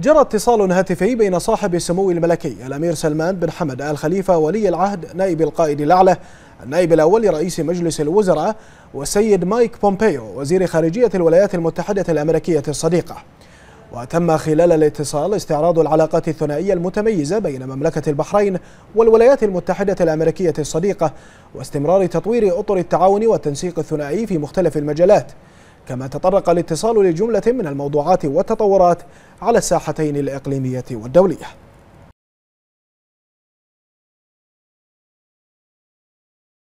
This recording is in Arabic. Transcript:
جرى اتصال هاتفي بين صاحب السمو الملكي الأمير سلمان بن حمد آل خليفة ولي العهد نائب القائد الأعلى النائب الأول لرئيس مجلس الوزراء والسيد مايك بومبيو وزير خارجية الولايات المتحدة الأمريكية الصديقة وتم خلال الاتصال استعراض العلاقات الثنائية المتميزة بين مملكة البحرين والولايات المتحدة الأمريكية الصديقة واستمرار تطوير أطر التعاون والتنسيق الثنائي في مختلف المجالات كما تطرق الاتصال لجملة من الموضوعات والتطورات على الساحتين الإقليمية والدولية